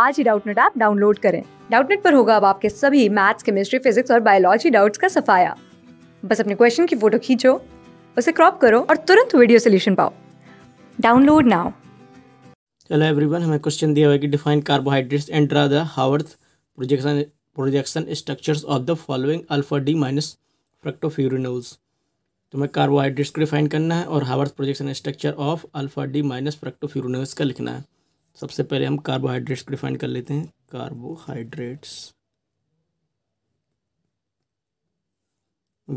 आज ही Doubtnut app download करें डाउटनेट पर होगा अब आपके सभी मैथ्स केमिस्ट्री फिजिक्स और बायोलॉजी डाउट्स का सफाया बस अपने क्वेश्चन की फोटो खींचो उसे क्रॉप करो और तुरंत वीडियो सोल्यूशन पाओ डाउनलोड नाउ हेलो एवरीवन हमें क्वेश्चन दिया हुआ है कि define carbohydrates and draw the Haworth projection projection structures of the following alpha D minus fructofuranoses तो हमें कार्बोहाइड्रेट्स को डिफाइन करना है और Haworth projection structure of alpha D minus fructofuranoses का लिखना है सबसे पहले हम कार्बोहाइड्रेट्स को डिफाइन कर लेते हैं carbohydrates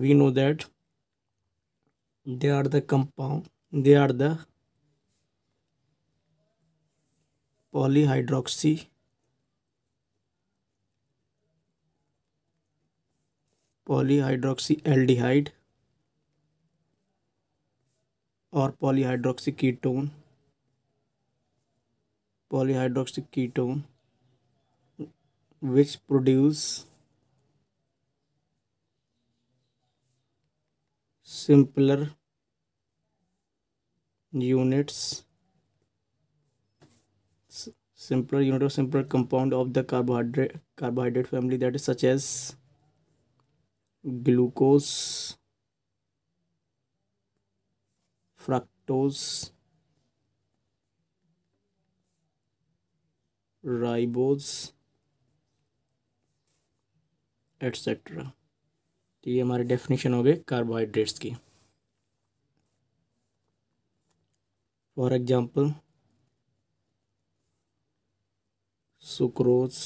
we know that they are the compound they are the polyhydroxy polyhydroxy aldehyde और polyhydroxy ketone polyhydroxy ketone which produce simpler units simpler unit or simpler compound of the carbohydrate carbohydrate family that is such as glucose fructose ribose etcetera तो ये हमारे definition हो गए carbohydrates की for example sucrose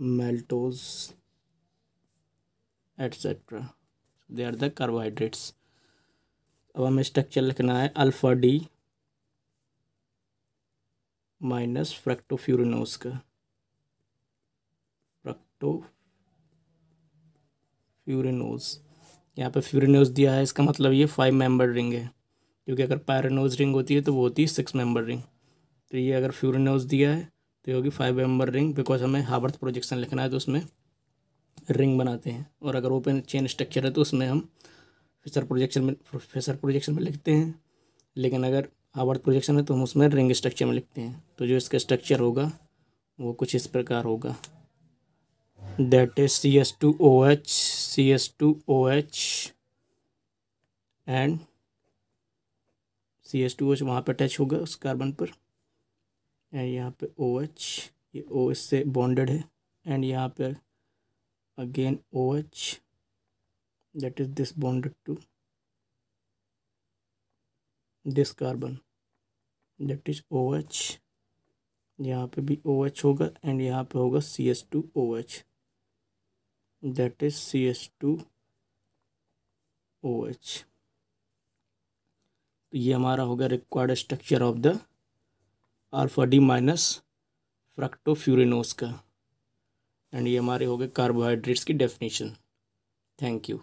maltose etcetera they are the carbohydrates अब हमें structure लिखना है अल्फ़ा डी माइनस फ्रक्टोफ्यूरिनोस का फ्रक्टो फ्यूरिनोज यहाँ पे फ्यूरिनोज दिया है इसका मतलब ये फाइव मेंबर रिंग है क्योंकि अगर पैरानोज रिंग होती है तो वो होती है सिक्स मेंबर रिंग तो ये अगर फ्यूरिनोज दिया है तो ये होगी फाइव मेंबर रिंग बिकॉज हमें हावर्थ प्रोजेक्शन लिखना है तो उसमें रिंग बनाते हैं और अगर ओपन चेन स्ट्रक्चर है तो उसमें हम फिसर प्रोजेक्शन में फिसर प्रोजेक्शन में लिखते हैं लेकिन अगर आवर्त प्रोजेक्शन है तो हम उसमें रिंग स्ट्रक्चर में लिखते हैं तो जो इसका स्ट्रक्चर होगा वो कुछ इस प्रकार होगा that is C S two O H C S two O H and C S two H वहाँ पर अटैच होगा उस कार्बन पर एंड यहाँ पे ओ एच ये ओ इससे बॉन्डेड है एंड यहाँ पर again O H that is this bonded to this carbon that is O H यहाँ पे भी ओ एच होगा एंड यहाँ पे होगा C S two O H that is C S two O H तो ये हमारा होगा required structure of the alpha D minus fructofuranose का एंड ये हमारे हो गए कार्बोहाइड्रेट्स की डेफिनेशन थैंक यू